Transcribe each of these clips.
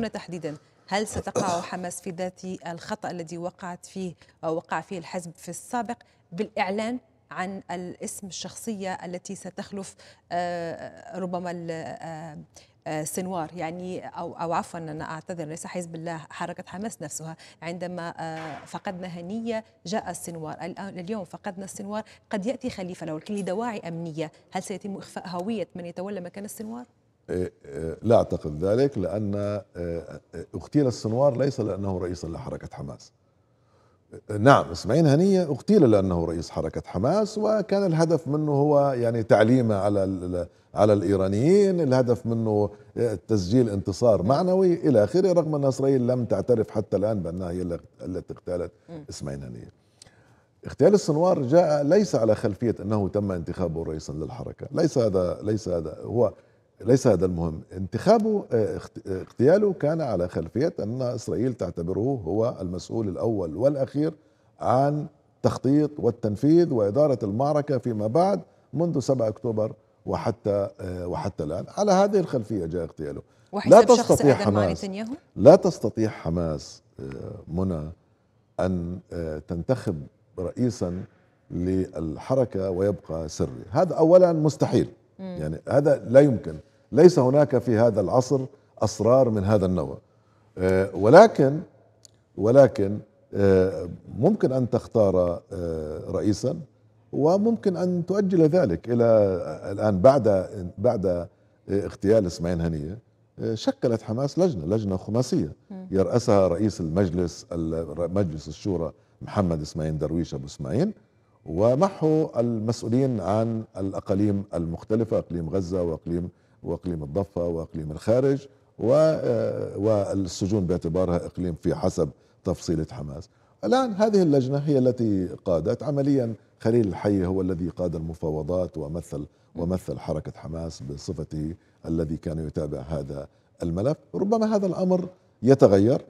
هنا تحديدا هل ستقع حماس في ذات الخطأ الذي وقعت فيه أو وقع فيه الحزب في السابق بالإعلان عن الاسم الشخصية التي ستخلف آه، ربما آه، آه، سنوار يعني او او عفوا انا اعتذر ليس حزب الله حركه حماس نفسها عندما فقدنا هنيه جاء السنوار اليوم فقدنا السنوار قد ياتي خليفه له لدواعي امنيه هل سيتم اخفاء هويه من يتولى مكان السنوار؟ إيه، إيه، لا اعتقد ذلك لان اغتيل إيه، السنوار ليس لانه رئيسا لحركه حماس. نعم اسماعيل هنيه اغتيل لانه رئيس حركه حماس وكان الهدف منه هو يعني تعليمه على على الايرانيين، الهدف منه تسجيل انتصار معنوي الى اخره رغم ان اسرائيل لم تعترف حتى الان بانها هي التي اغتالت اسماعيل هنيه. اغتيال السنوار جاء ليس على خلفيه انه تم انتخابه رئيسا للحركه، ليس هذا ليس هذا هو ليس هذا المهم انتخابه آه، آه، اغتياله كان على خلفية أن إسرائيل تعتبره هو المسؤول الأول والأخير عن تخطيط والتنفيذ وإدارة المعركة فيما بعد منذ 7 أكتوبر وحتى آه، وحتى الآن على هذه الخلفية جاء اغتياله لا تستطيع حماس لا تستطيع حماس منى أن تنتخب رئيسا للحركة ويبقى سري هذا أولا مستحيل يعني هذا لا يمكن ليس هناك في هذا العصر أسرار من هذا النوع آه، ولكن ولكن آه، ممكن أن تختار آه، رئيسا وممكن أن تؤجل ذلك إلى الآن بعد بعد اغتيال اسماعيل هنيه شكلت حماس لجنه لجنه خماسيه يراسها رئيس المجلس مجلس الشورى محمد اسماعيل درويش ابو اسماعيل ومعه المسؤولين عن الاقاليم المختلفه اقليم غزه واقليم واقليم الضفه واقليم الخارج آه، والسجون باعتبارها اقليم في حسب تفصيله حماس. الان هذه اللجنه هي التي قادت عمليا خليل الحي هو الذي قاد المفاوضات ومثل ومثل حركه حماس بصفته الذي كان يتابع هذا الملف، ربما هذا الامر يتغير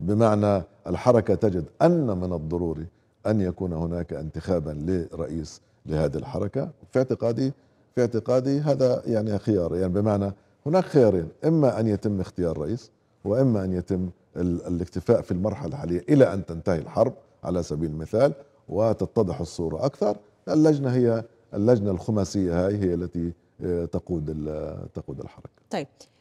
بمعنى الحركه تجد ان من الضروري ان يكون هناك انتخابا لرئيس لهذه الحركه، في اعتقادي في اعتقادي هذا يعني خيار يعني بمعنى هناك خيارين اما ان يتم اختيار رئيس واما ان يتم الاكتفاء في المرحله الحاليه الى ان تنتهي الحرب على سبيل المثال وتتضح الصوره اكثر اللجنه هي اللجنه الخماسيه هاي هي التي آه، تقود تقود الحركه. طيب